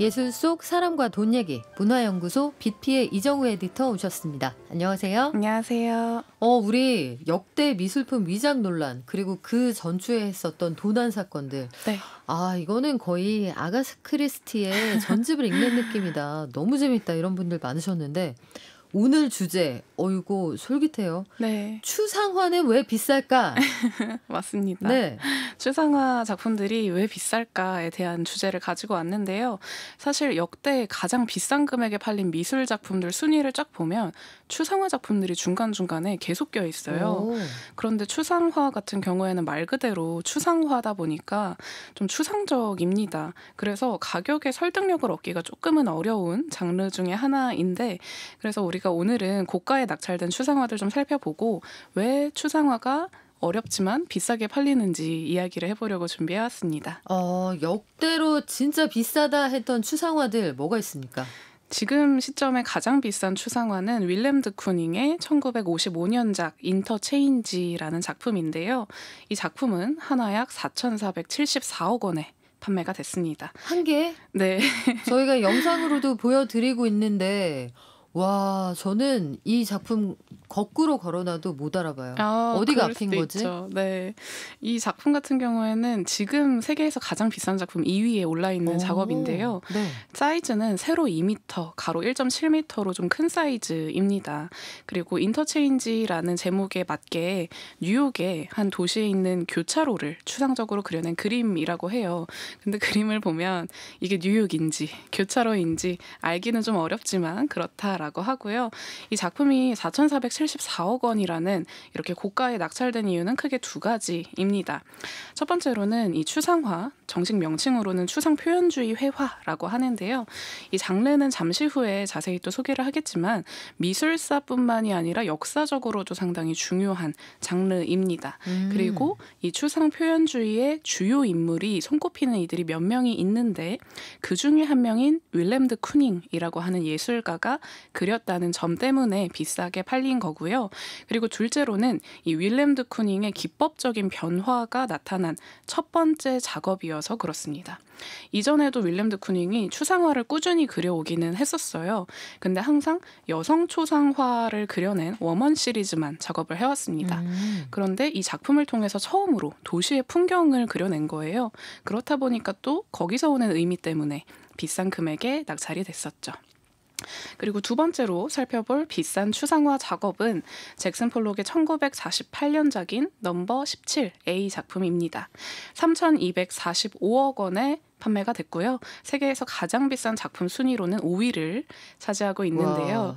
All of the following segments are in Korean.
예술 속 사람과 돈 얘기 문화연구소 빛피의 이정우 에디터 오셨습니다. 안녕하세요. 안녕하세요. 어 우리 역대 미술품 위장 논란 그리고 그 전주에 했었던 도난 사건들. 네. 아 이거는 거의 아가스 크리스티의 전집을 읽는 느낌이다. 너무 재밌다 이런 분들 많으셨는데 오늘 주제 어이고 솔깃해요. 네. 추상화는 왜 비쌀까? 맞습니다. 네. 추상화 작품들이 왜 비쌀까에 대한 주제를 가지고 왔는데요. 사실 역대 가장 비싼 금액에 팔린 미술 작품들 순위를 쫙 보면 추상화 작품들이 중간중간에 계속 껴 있어요. 오. 그런데 추상화 같은 경우에는 말 그대로 추상화다 보니까 좀 추상적입니다. 그래서 가격의 설득력을 얻기가 조금은 어려운 장르 중에 하나인데 그래서 우리가 저희가 그러니까 오늘은 고가에 낙찰된 추상화들 좀 살펴보고 왜 추상화가 어렵지만 비싸게 팔리는지 이야기를 해보려고 준비해왔습니다. 어, 역대로 진짜 비싸다 했던 추상화들 뭐가 있습니까? 지금 시점에 가장 비싼 추상화는 윌렘 드쿠닝의 1955년작 인터체인지라는 작품인데요. 이 작품은 하나 약 4,474억 원에 판매가 됐습니다. 한 개? 네. 저희가 영상으로도 보여드리고 있는데 와, 저는 이 작품 거꾸로 걸어놔도 못 알아봐요. 아, 어디가 앞인 거지? 있죠. 네. 이 작품 같은 경우에는 지금 세계에서 가장 비싼 작품 2위에 올라 있는 작업인데요. 네. 사이즈는 세로 2m, 가로 1.7m로 좀 큰 사이즈입니다. 그리고 인터체인지라는 제목에 맞게 뉴욕의 한 도시에 있는 교차로를 추상적으로 그려낸 그림이라고 해요. 근데 그림을 보면 이게 뉴욕인지 교차로인지 알기는 좀 어렵지만 그렇다라 작품이라고 하고요. 이 작품이 4,474억 원이라는 이렇게 고가에 낙찰된 이유는 크게 두 가지입니다. 첫 번째로는 이 추상화, 정식 명칭으로는 추상 표현주의 회화라고 하는데요. 이 장르는 잠시 후에 자세히 또 소개를 하겠지만 미술사뿐만이 아니라 역사적으로도 상당히 중요한 장르입니다. 음. 그리고 이 추상 표현주의의 주요 인물이 손꼽히는 이들이 몇 명이 있는데 그 중에 한 명인 윌렘드 쿠닝이라고 하는 예술가가 그렸다는 점 때문에 비싸게 팔린 거고요. 그리고 둘째로는 이 윌렘 드 쿠닝의 기법적인 변화가 나타난 첫 번째 작업이어서 그렇습니다. 이전에도 윌렘 드 쿠닝이 추상화를 꾸준히 그려오기는 했었어요. 근데 항상 여성 초상화를 그려낸 워먼 시리즈만 작업을 해왔습니다. 음. 그런데 이 작품을 통해서 처음으로 도시의 풍경을 그려낸 거예요. 그렇다 보니까 또 거기서 오는 의미 때문에 비싼 금액에 낙찰이 됐었죠. 그리고 두 번째로 살펴볼 비싼 추상화 작업은 잭슨 폴록의 1948년작인 넘버 17A 작품입니다. 3,245억 원에 판매가 됐고요. 세계에서 가장 비싼 작품 순위로는 5위를 차지하고 있는데요. 와.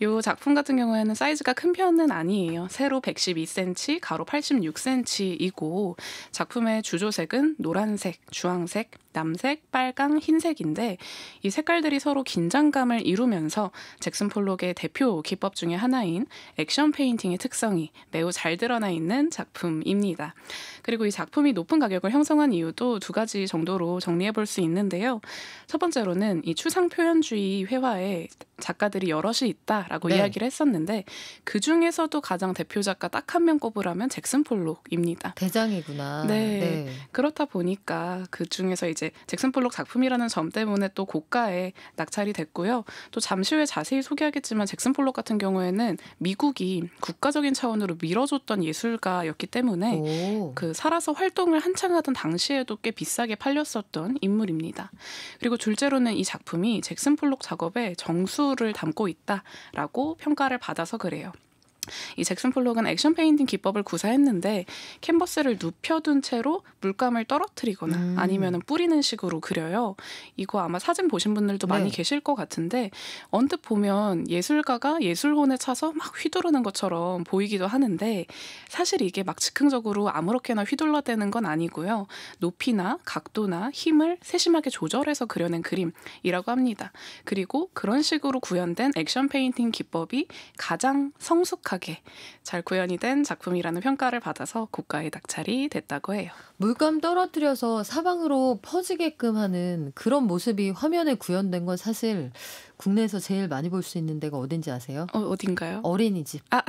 이 작품 같은 경우에는 사이즈가 큰 편은 아니에요. 세로 112cm, 가로 86cm이고 작품의 주조색은 노란색, 주황색, 남색, 빨강, 흰색인데 이 색깔들이 서로 긴장감을 이루면서 잭슨 폴록의 대표 기법 중의 하나인 액션 페인팅의 특성이 매우 잘 드러나 있는 작품입니다. 그리고 이 작품이 높은 가격을 형성한 이유도 두 가지 정도로 정리해 볼 수 있는데요. 첫 번째로는 이 추상 표현주의 회화에 작가들이 여럿이 있다라고 네. 이야기를 했었는데 그 중에서도 가장 대표 작가 딱 한 명 꼽으라면 잭슨 폴록입니다. 대장이구나. 네. 네. 그렇다 보니까 그 중에서 이제 잭슨 폴록 작품이라는 점 때문에 또 고가에 낙찰이 됐고요. 또 잠시 후에 자세히 소개하겠지만 잭슨 폴록 같은 경우에는 미국이 국가적인 차원으로 밀어줬던 예술가였기 때문에 오. 그 살아서 활동을 한창 하던 당시에도 꽤 비싸게 팔렸었던 인물입니다. 그리고 둘째로는 이 작품이 잭슨 폴록 작업의 정수 수를 담고 있다라고 평가를 받아서 그래요. 이 잭슨 폴록은 액션 페인팅 기법을 구사했는데 캔버스를 눕혀둔 채로 물감을 떨어뜨리거나 음. 아니면 뿌리는 식으로 그려요. 이거 아마 사진 보신 분들도 네. 많이 계실 것 같은데 언뜻 보면 예술가가 예술혼에 차서 막 휘두르는 것처럼 보이기도 하는데 사실 이게 막 즉흥적으로 아무렇게나 휘둘러대는 건 아니고요. 높이나 각도나 힘을 세심하게 조절해서 그려낸 그림이라고 합니다. 그리고 그런 식으로 구현된 액션 페인팅 기법이 가장 성숙하게 완벽하게 잘 구현이 된 작품이라는 평가를 받아서 고가의 낙찰이 됐다고 해요. 물감 떨어뜨려서 사방으로 퍼지게끔 하는 그런 모습이 화면에 구현된 건 사실 국내에서 제일 많이 볼 수 있는 데가 어딘지 아세요? 어, 어딘가요? 어린이집. 아.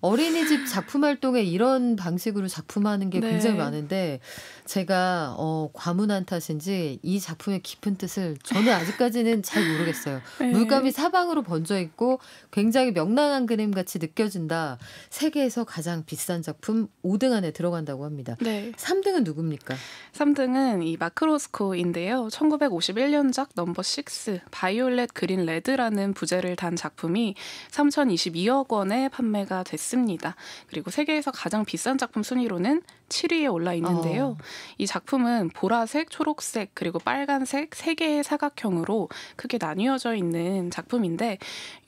어린이집 작품 활동에 이런 방식으로 작품하는 게 네. 굉장히 많은데 제가 어, 과문한 탓인지 이 작품의 깊은 뜻을 저는 아직까지는 잘 모르겠어요. 네. 물감이 사방으로 번져 있고 굉장히 명랑한 그림 같이 느껴진다. 세계에서 가장 비싼 작품 5등 안에 들어간다고 합니다. 네. 3등은 누굽니까? 3등은 이 마크로스코인데요. 1951년작 넘버 6 바이올렛 그린 레드라는 부제를 단 작품이 3,022억 원에 판매가 됐습니다. 있습니다. 그리고 세계에서 가장 비싼 작품 순위로는 7위에 올라 있는데요. 어. 이 작품은 보라색, 초록색, 그리고 빨간색 세 개의 사각형으로 크게 나뉘어져 있는 작품인데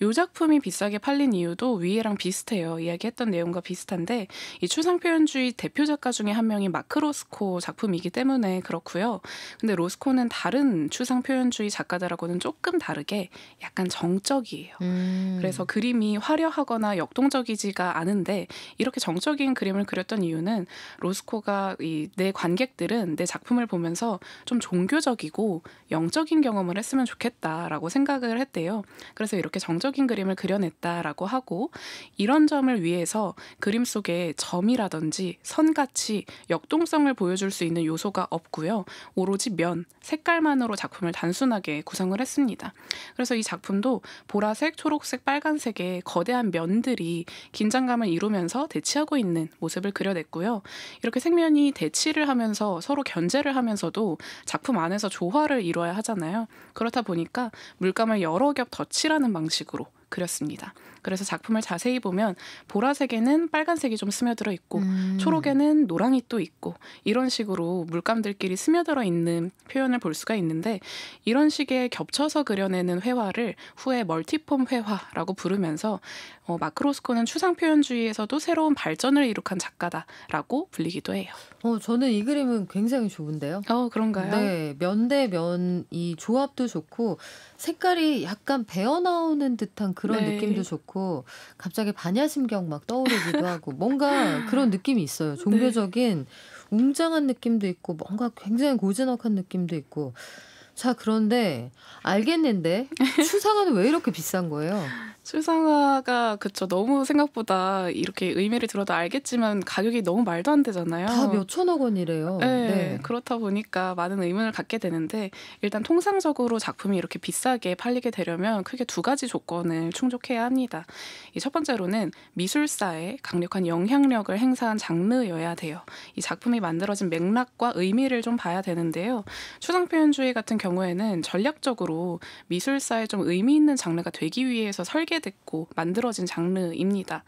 이 작품이 비싸게 팔린 이유도 위에랑 비슷해요. 이야기했던 내용과 비슷한데 이 추상 표현주의 대표 작가 중에 한 명이 마크 로스코 작품이기 때문에 그렇고요. 근데 로스코는 다른 추상 표현주의 작가들하고는 조금 다르게 약간 정적이에요. 음. 그래서 그림이 화려하거나 역동적이지가 아는데 이렇게 정적인 그림을 그렸던 이유는 로스코가 이내 관객들은 내 작품을 보면서 좀 종교적이고 영적인 경험을 했으면 좋겠다라고 생각을 했대요. 그래서 이렇게 정적인 그림을 그려냈다라고 하고 이런 점을 위해서 그림 속에 점이라든지 선같이 역동성을 보여줄 수 있는 요소가 없고요. 오로지 면, 색깔만으로 작품을 단순하게 구성을 했습니다. 그래서 이 작품도 보라색, 초록색, 빨간색의 거대한 면들이 긴장 긴장감을 이루면서 대치하고 있는 모습을 그려냈고요. 이렇게 생면이 대치를 하면서 서로 견제를 하면서도 작품 안에서 조화를 이뤄야 하잖아요. 그렇다 보니까 물감을 여러 겹 덧칠하는 방식으로 그렸습니다. 그래서 작품을 자세히 보면 보라색에는 빨간색이 좀 스며들어 있고 음. 초록에는 노랑이 또 있고 이런 식으로 물감들끼리 스며들어 있는 표현을 볼 수가 있는데 이런 식의 겹쳐서 그려내는 회화를 후에 멀티폼 회화라고 부르면서 어, 마크로스코는 추상 표현주의에서도 새로운 발전을 이룩한 작가다라고 불리기도 해요. 어, 저는 이 그림은 굉장히 좋은데요. 어, 그런가요? 네, 면대 면이 조합도 좋고 색깔이 약간 배어 나오는 듯한 그런 네. 느낌도 좋고 갑자기 반야심경 막 떠오르기도 하고 뭔가 그런 느낌이 있어요. 종교적인 네. 웅장한 느낌도 있고 뭔가 굉장히 고즈넉한 느낌도 있고 자, 그런데 알겠는데 추상화는 왜 이렇게 비싼 거예요? 술상화가 그쵸 너무 생각보다 이렇게 의미를 들어도 알겠지만 가격이 너무 말도 안 되잖아요. 다몇 천억 원이래요. 네, 네, 그렇다 보니까 많은 의문을 갖게 되는데 일단 통상적으로 작품이 이렇게 비싸게 팔리게 되려면 크게 두 가지 조건을 충족해야 합니다. 이 첫 번째로는 미술사에 강력한 영향력을 행사한 장르여야 돼요. 이 작품이 만들어진 맥락과 의미를 좀 봐야 되는데요. 추상 표현주의 같은 경우에는 전략적으로 미술사에 좀 의미 있는 장르가 되기 위해서 설계 소개됐고 만들어진 장르입니다.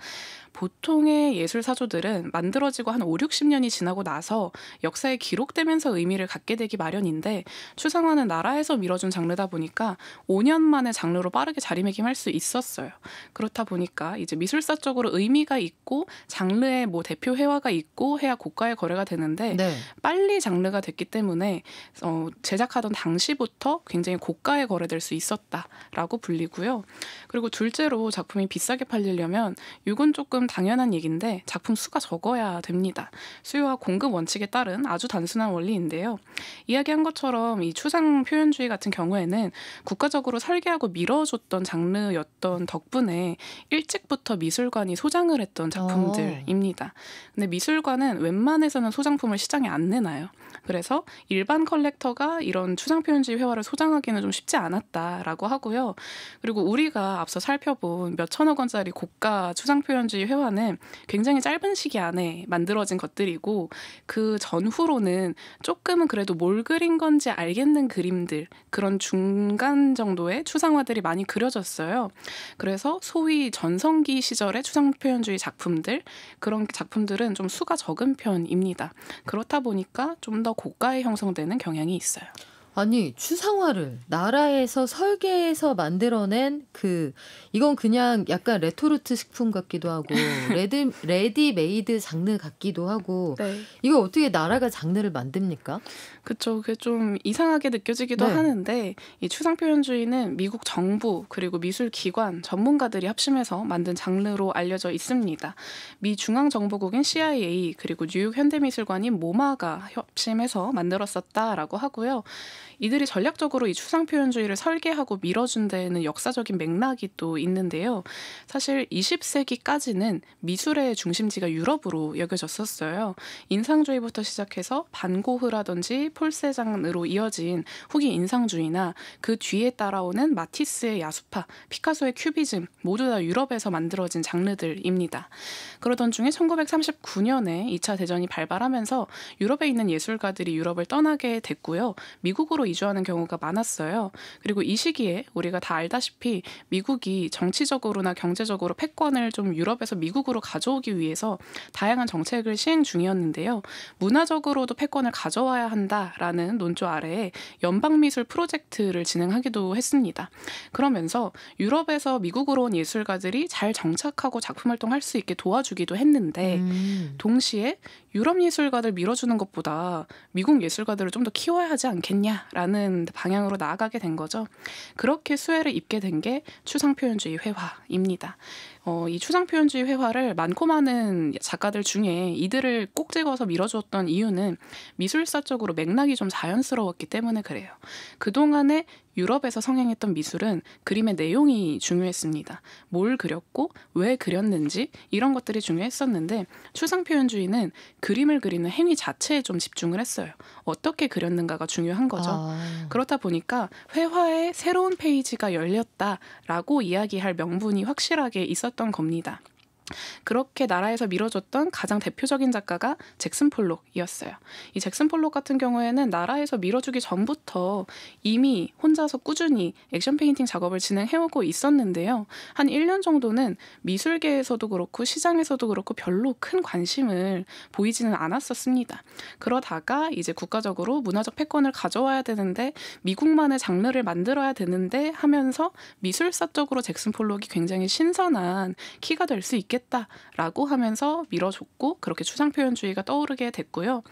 보통의 예술 사조들은 만들어지고 한 5, 60년이 지나고 나서 역사에 기록되면서 의미를 갖게 되기 마련인데 추상화는 나라에서 밀어준 장르다 보니까 5년 만에 장르로 빠르게 자리매김할 수 있었어요. 그렇다 보니까 이제 미술사적으로 의미가 있고 장르에뭐 대표 회화가 있고 해야 고가의 거래가 되는데 네. 빨리 장르가 됐기 때문에 어, 제작하던 당시부터 굉장히 고가의 거래될 수 있었다라고 불리고요. 그리고 둘 실제로 작품이 비싸게 팔리려면 이건 조금 당연한 얘기인데 작품 수가 적어야 됩니다. 수요와 공급 원칙에 따른 아주 단순한 원리인데요. 이야기한 것처럼 이 추상 표현주의 같은 경우에는 국가적으로 설계하고 밀어줬던 장르였던 덕분에 일찍부터 미술관이 소장을 했던 아. 작품들입니다. 근데 미술관은 웬만해서는 소장품을 시장에 안 내놔요. 그래서 일반 컬렉터가 이런 추상 표현지 회화를 소장하기는 좀 쉽지 않았다라고 하고요. 그리고 우리가 앞서 살펴본 몇 천억 원짜리 고가 추상 표현지 회화는 굉장히 짧은 시기 안에 만들어진 것들이고 그 전후로는 조금은 그래도 뭘 그린 건지 알겠는 그림들 그런 중간 정도의 추상화들이 많이 그려졌어요. 그래서 소위 전성기 시절의 추상 표현주의 작품들 그런 작품들은 좀 수가 적은 편입니다. 그렇다 보니까 좀더 고가에 형성되는 경향이 있어요. 아니 추상화를 나라에서 설계해서 만들어낸 그 이건 그냥 약간 레토르트 식품 같기도 하고 레드 레디 메이드 장르 같기도 하고 네. 이거 어떻게 나라가 장르를 만듭니까? 그쵸 그게 좀 이상하게 느껴지기도 네. 하는데 이 추상 표현주의는 미국 정부 그리고 미술 기관 전문가들이 합심해서 만든 장르로 알려져 있습니다. 미 중앙 정보국인 CIA 그리고 뉴욕 현대미술관인 모마가 협심해서 만들었었다라고 하고요. 이들이 전략적으로 이 추상 표현주의를 설계하고 밀어준 데에는 역사적인 맥락이 또 있는데요. 사실 20세기까지는 미술의 중심지가 유럽으로 여겨졌었어요. 인상주의부터 시작해서 반고흐라든지 폴세장으로 이어진 후기 인상주의나 그 뒤에 따라오는 마티스의 야수파, 피카소의 큐비즘 모두 다 유럽에서 만들어진 장르들입니다. 그러던 중에 1939년에 2차 대전이 발발하면서 유럽에 있는 예술가들이 유럽을 떠나게 됐고요. 미국으로 해외로 이주하는 경우가 많았어요. 그리고 이 시기에 우리가 다 알다시피 미국이 정치적으로나 경제적으로 패권을 좀 유럽에서 미국으로 가져오기 위해서 다양한 정책을 시행 중이었는데요. 문화적으로도 패권을 가져와야 한다라는 논조 아래에 연방미술 프로젝트를 진행하기도 했습니다. 그러면서 유럽에서 미국으로 온 예술가들이 잘 정착하고 작품 활동할 수 있게 도와주기도 했는데 음. 동시에 유럽 예술가들 밀어주는 것보다 미국 예술가들을 좀 더 키워야 하지 않겠냐 라는 방향으로 나아가게 된 거죠. 그렇게 수혜를 입게 된 게 추상표현주의 회화입니다. 어, 이 추상 표현주의 회화를 많고 많은 작가들 중에 이들을 꼭 찍어서 밀어주었던 이유는 미술사적으로 맥락이 좀 자연스러웠기 때문에 그래요. 그동안에 유럽에서 성행했던 미술은 그림의 내용이 중요했습니다. 뭘 그렸고 왜 그렸는지 이런 것들이 중요했었는데 추상 표현주의는 그림을 그리는 행위 자체에 좀 집중을 했어요. 어떻게 그렸는가가 중요한 거죠. 아... 그렇다 보니까 회화의 새로운 페이지가 열렸다라고 이야기할 명분이 확실하게 있었 하셨던 겁니다. 그렇게 나라에서 밀어줬던 가장 대표적인 작가가 잭슨 폴록이었어요. 이 잭슨 폴록 같은 경우에는 나라에서 밀어주기 전부터 이미 혼자서 꾸준히 액션 페인팅 작업을 진행해오고 있었는데요. 한 1년 정도는 미술계에서도 그렇고 시장에서도 그렇고 별로 큰 관심을 보이지는 않았었습니다. 그러다가 이제 국가적으로 문화적 패권을 가져와야 되는데 미국만의 장르를 만들어야 되는데 하면서 미술사적으로 잭슨 폴록이 굉장히 신선한 키가 될 수 있게 있겠다라고 하면서 밀어줬고 그렇게 추상 표현주의가 떠오르게 됐고요.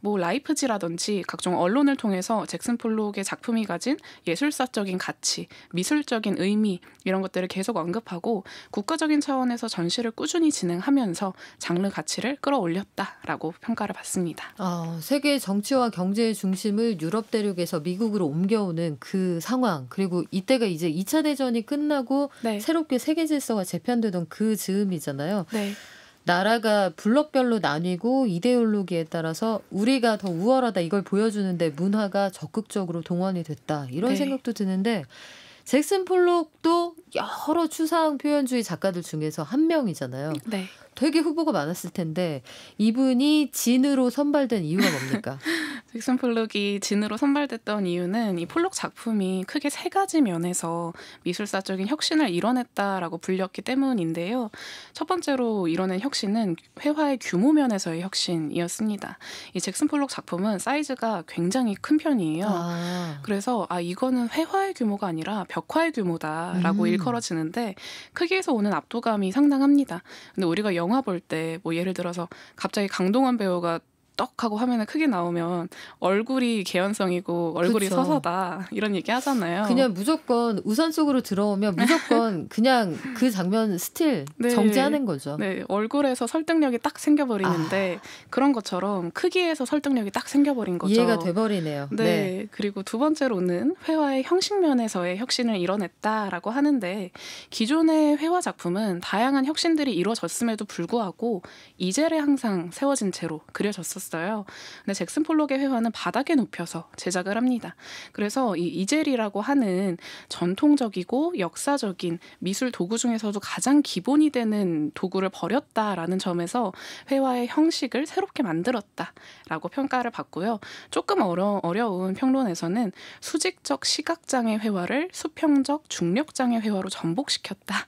뭐 라이프지라든지 각종 언론을 통해서 잭슨 폴록의 작품이 가진 예술사적인 가치, 미술적인 의미 이런 것들을 계속 언급하고 국가적인 차원에서 전시를 꾸준히 진행하면서 장르 가치를 끌어올렸다라고 평가를 받습니다. 아, 세계 정치와 경제의 중심을 유럽 대륙에서 미국으로 옮겨오는 그 상황 그리고 이때가 이제 2차 대전이 끝나고 네. 새롭게 세계 질서가 재편되던 그 즈음이죠. 있잖아요. 네. 나라가 블록별로 나뉘고 이데올로기에 따라서 우리가 더 우월하다 이걸 보여주는데 문화가 적극적으로 동원이 됐다 이런 네. 생각도 드는데 잭슨 폴록도 여러 추상 표현주의 작가들 중에서 한 명이잖아요. 네. 되게 후보가 많았을 텐데 이분이 진으로 선발된 이유가 뭡니까? 잭슨 폴록이 진으로 선발됐던 이유는 이 폴록 작품이 크게 세 가지 면에서 미술사적인 혁신을 이뤄냈다라고 불렸기 때문인데요. 첫 번째로 이뤄낸 혁신은 회화의 규모 면에서의 혁신이었습니다. 이 잭슨 폴록 작품은 사이즈가 굉장히 큰 편이에요. 아. 그래서 아 이거는 회화의 규모가 아니라 벽화의 규모다라고 음. 일컬어지는데 크기에서 오는 압도감이 상당합니다. 근데 우리가 영화 볼 때 뭐 예를 들어서 갑자기 강동원 배우가 떡 하고 화면에 크게 나오면 얼굴이 개연성이고 얼굴이 그쵸. 서서다 이런 얘기 하잖아요. 그냥 무조건 우산 속으로 들어오면 무조건 그냥 그 장면 스틸 네. 정지하는 거죠. 네, 얼굴에서 설득력이 딱 생겨버리는데 아. 그런 것처럼 크기에서 설득력이 딱 생겨버린 거죠. 이해가 돼버리네요. 네. 네. 그리고 두 번째로는 회화의 형식 면에서의 혁신을 이뤄냈다라고 하는데 기존의 회화 작품은 다양한 혁신들이 이루어졌음에도 불구하고 이제를 항상 세워진 채로 그려졌었어요. 있었어요. 근데 잭슨 폴록의 회화는 바닥에 높여서 제작을 합니다. 그래서 이 이젤이라고 하는 전통적이고 역사적인 미술 도구 중에서도 가장 기본이 되는 도구를 버렸다라는 점에서 회화의 형식을 새롭게 만들었다라고 평가를 받고요. 조금 어려, 어려운 평론에서는 수직적 시각장애 회화를 수평적 중력장애 회화로 전복시켰다.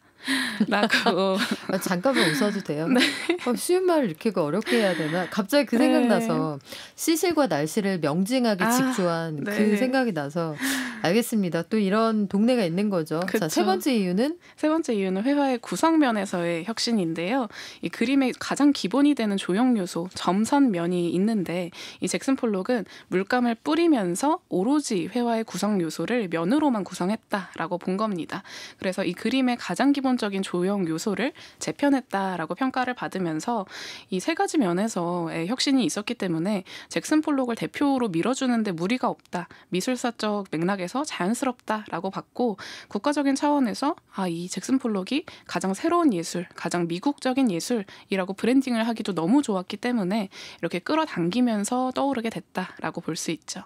라고. 어. 아, 잠깐만 웃어도 돼요? 네. 어, 쉬운 말을 이렇게 그 어렵게 해야 되나? 갑자기 그 생각나서 네. 시실과 날씨를 명징하게 아, 직조한 네. 그 생각이 나서 알겠습니다. 또 이런 동네가 있는 거죠. 그쵸. 자, 세 번째 이유는? 세 번째 이유는 회화의 구성면에서의 혁신인데요. 이 그림의 가장 기본이 되는 조형 요소, 점선면이 있는데 이 잭슨 폴록은 물감을 뿌리면서 오로지 회화의 구성 요소를 면으로만 구성했다라고 본 겁니다. 그래서 이 그림의 가장 기본 차원적인 조형 요소를 재편했다라고 평가를 받으면서 이 세 가지 면에서 혁신이 있었기 때문에 잭슨 폴록을 대표로 밀어주는데 무리가 없다. 미술사적 맥락에서 자연스럽다라고 봤고 국가적인 차원에서 아, 이 잭슨 폴록이 가장 새로운 예술, 가장 미국적인 예술이라고 브랜딩을 하기도 너무 좋았기 때문에 이렇게 끌어당기면서 떠오르게 됐다라고 볼 수 있죠.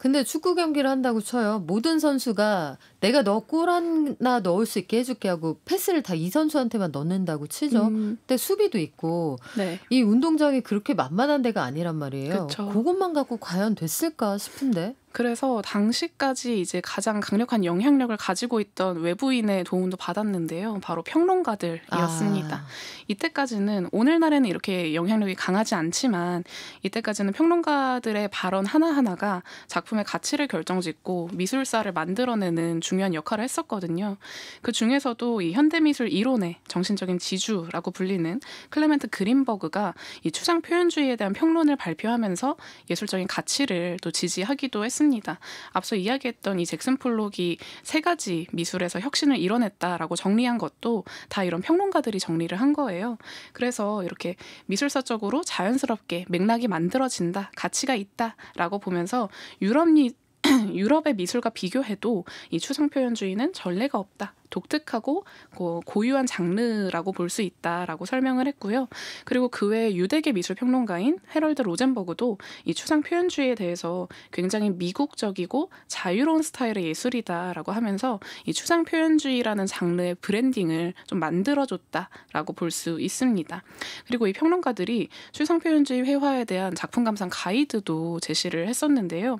근데 축구 경기를 한다고 쳐요. 모든 선수가 내가 너골 하나 넣을 수 있게 해줄게 하고 패스를 다 이 선수한테만 넣는다고 치죠. 음. 근데 수비도 있고 네. 이 운동장이 그렇게 만만한 데가 아니란 말이에요. 그쵸. 그것만 갖고 과연 됐을까 싶은데. 그래서 당시까지 이제 가장 강력한 영향력을 가지고 있던 외부인의 도움도 받았는데요. 바로 평론가들이었습니다. 아. 이때까지는 오늘날에는 이렇게 영향력이 강하지 않지만 이때까지는 평론가들의 발언 하나하나가 작품의 가치를 결정짓고 미술사를 만들어내는 중요한 역할을 했었거든요. 그 중에서도 이 현대미술 이론의 정신적인 지주라고 불리는 클레멘트 그린버그가 이 추상 표현주의에 대한 평론을 발표하면서 예술적인 가치를 또 지지하기도 했습니다. 했습니다. 앞서 이야기했던 이 잭슨 폴록이 세 가지 미술에서 혁신을 이뤄냈다라고 정리한 것도 다 이런 평론가들이 정리를 한 거예요. 그래서 이렇게 미술사적으로 자연스럽게 맥락이 만들어진다, 가치가 있다라고 보면서 유럽 유럽의 미술과 비교해도 이 추상표현주의는 전례가 없다. 독특하고 고유한 장르라고 볼 수 있다라고 설명을 했고요. 그리고 그 외에 유대계 미술 평론가인 헤럴드 로젠버그도 이 추상 표현주의에 대해서 굉장히 미국적이고 자유로운 스타일의 예술이다라고 하면서 이 추상 표현주의라는 장르의 브랜딩을 좀 만들어줬다라고 볼 수 있습니다. 그리고 이 평론가들이 추상 표현주의 회화에 대한 작품 감상 가이드도 제시를 했었는데요.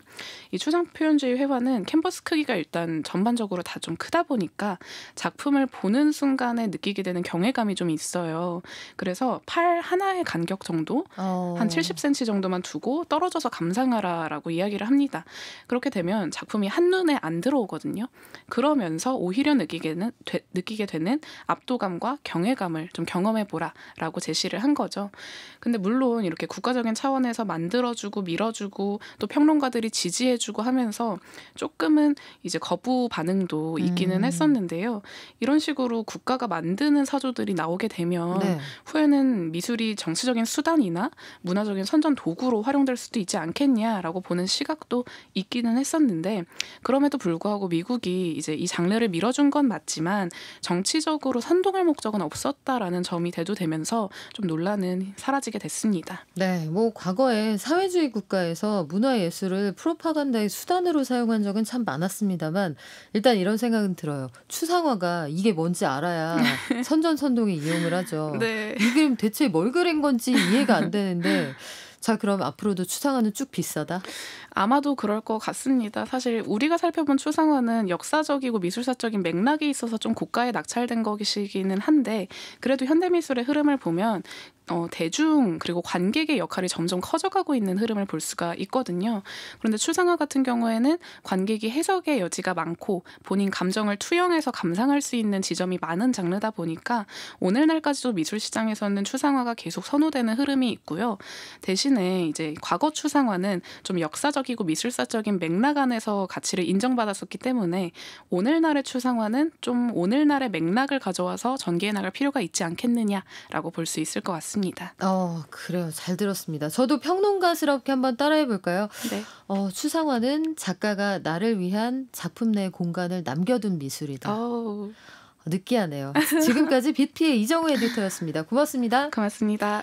이 추상 표현주의 회화는 캔버스 크기가 일단 전반적으로 다 좀 크다 보니까 작품을 보는 순간에 느끼게 되는 경외감이 좀 있어요. 그래서 팔 하나의 간격 정도 어. 한 70cm 정도만 두고 떨어져서 감상하라라고 이야기를 합니다. 그렇게 되면 작품이 한눈에 안 들어오거든요. 그러면서 오히려 느끼게 는 느끼게 되는 압도감과 경외감을 좀 경험해 보라라고 제시를 한 거죠. 근데 물론 이렇게 국가적인 차원에서 만들어주고 밀어주고 또 평론가들이 지지해주고 하면서 조금은 이제 거부 반응도 있기는 음. 했었는데요. 있는데요. 이런 식으로 국가가 만드는 사조들이 나오게 되면 네. 후에는 미술이 정치적인 수단이나 문화적인 선전 도구로 활용될 수도 있지 않겠냐라고 보는 시각도 있기는 했었는데 그럼에도 불구하고 미국이 이제 이 장르를 밀어준 건 맞지만 정치적으로 선동할 목적은 없었다라는 점이 대두되면서 좀 논란은 사라지게 됐습니다. 네, 뭐 과거에 사회주의 국가에서 문화예술을 프로파간다의 수단으로 사용한 적은 참 많았습니다만 일단 이런 생각은 들어요. 추사 상황화가 이게 뭔지 알아야 선전선동에 이용을 하죠. 네. 이게 대체 뭘 그린 건지 이해가 안 되는데 자, 그럼 앞으로도 추상화는 쭉 비싸다? 아마도 그럴 것 같습니다. 사실 우리가 살펴본 추상화는 역사적이고 미술사적인 맥락이 있어서 좀 고가에 낙찰된 것이기는 한데 그래도 현대미술의 흐름을 보면 어, 대중 그리고 관객의 역할이 점점 커져가고 있는 흐름을 볼 수가 있거든요. 그런데 추상화 같은 경우에는 관객이 해석의 여지가 많고 본인 감정을 투영해서 감상할 수 있는 지점이 많은 장르다 보니까 오늘날까지도 미술 시장에서는 추상화가 계속 선호되는 흐름이 있고요. 대신 대신에 이제 과거 추상화는 좀 역사적이고 미술사적인 맥락 안에서 가치를 인정받았었기 때문에 오늘날의 추상화는 좀 오늘날의 맥락을 가져와서 전개해 나갈 필요가 있지 않겠느냐라고 볼 수 있을 것 같습니다. 어, 그래요. 잘 들었습니다. 저도 평론가스럽게 한번 따라해 볼까요? 네. 어, 추상화는 작가가 나를 위한 작품 내 공간을 남겨둔 미술이다. 오. 어. 느끼하네요. 지금까지 비피의 이정우 에디터였습니다. 고맙습니다. 고맙습니다.